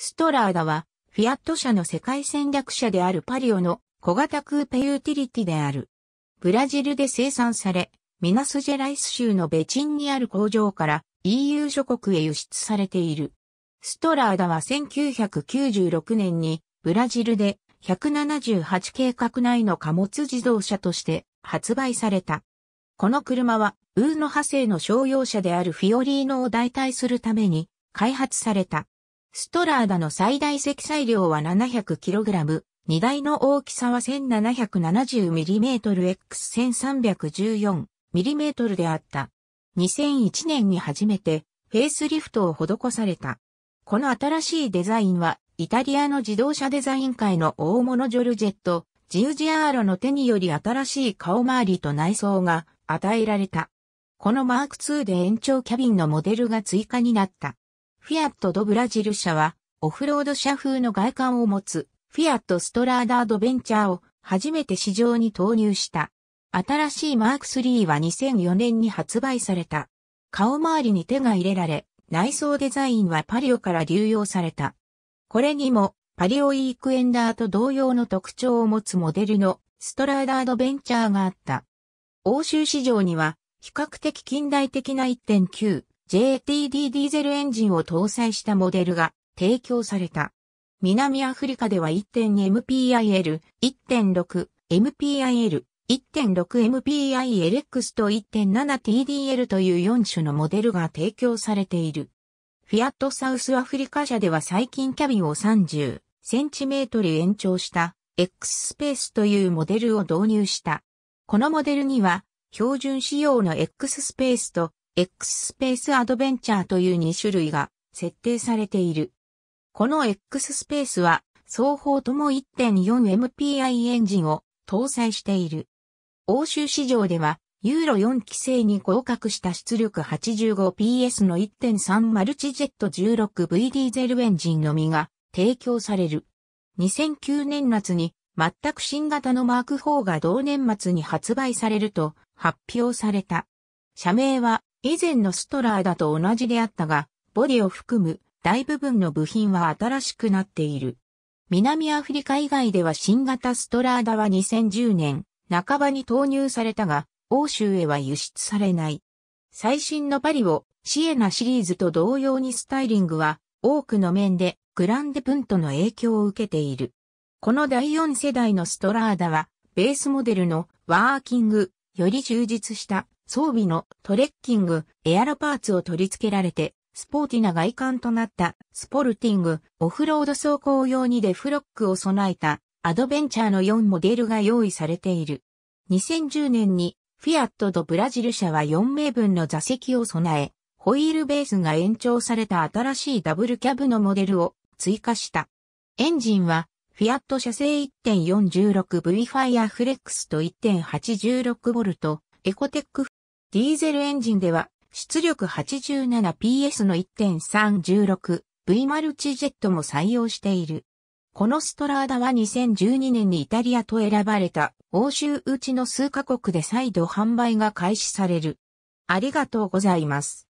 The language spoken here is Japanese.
ストラーダは、フィアット社の世界戦略者であるパリオの小型クーペユーティリティである。ブラジルで生産され、ミナスジェライス州のベチンにある工場から EU 諸国へ輸出されている。ストラーダは1996年にブラジルで178計画内の貨物自動車として発売された。この車は、ウーノ派生の商用車であるフィオリーノを代替するために開発された。ストラーダの最大積載量は 700kg、荷台の大きさは1 7 7 0 m m x 1 3 1 4 m m であった。2001年に初めてフェイスリフトを施された。この新しいデザインはイタリアの自動車デザイン界の大物ジョルジェット、ジウジアーロの手により新しい顔周りと内装が与えられた。このマーク2で延長キャビンのモデルが追加になった。フィアット・ド・ブラジル社は、オフロード車風の外観を持つ、フィアット・ストラーダ・アドベンチャーを初めて市場に投入した。新しいマーク3は2004年に発売された。顔周りに手が入れられ、内装デザインはパリオから流用された。これにも、パリオイークエンダーと同様の特徴を持つモデルのストラーダードベンチャーがあった。欧州市場には比較的近代的な1.9 JTD ディーゼルエンジンを搭載したモデルが提供された。南アフリカでは 1.MPIL、1.6、MPIL、1.6MPILX と 1.7TDL という4種のモデルが提供されている。フィアットサウスアフリカ社では最近キャビンを30センチメートル延長した X スペースというモデルを導入した。このモデルには標準仕様の X スペースと X スペースアドベンチャーという2種類が設定されている。この X スペースは双方とも 1.4MPI エンジンを搭載している。欧州市場ではユーロ4規制に合格した出力 85PS の1.3マルチジェット 16V ディーゼルエンジンのみが提供される。2009年夏に全く新型のマーク4が同年末に発売されると発表された。社名は以前のストラーダと同じであったが、ボディを含む大部分の部品は新しくなっている。南アフリカ以外では新型ストラーダは2010年半ばに投入されたが、欧州へは輸出されない。最新のパリをシエナシリーズと同様にスタイリングは多くの面でグランデプントの影響を受けている。この第4世代のストラーダはベースモデルのワーキングより充実した装備のトレッキング、エアロパーツを取り付けられて、スポーティな外観となったスポルティング、オフロード走行用にデフロックを備えたアドベンチャーの4モデルが用意されている。2010年にフィアットとブラジル車は4名分の座席を備え、ホイールベースが延長された新しいダブルキャブのモデルを追加した。エンジンはフィアット車製 1.416V ファイアフレックスと 1.816V エコテックディーゼルエンジンでは、出力 87PS の 1.316V マルチジェットも採用している。このストラーダは2012年にイタリアと選ばれた欧州うちの数カ国で再度販売が開始される。ありがとうございます。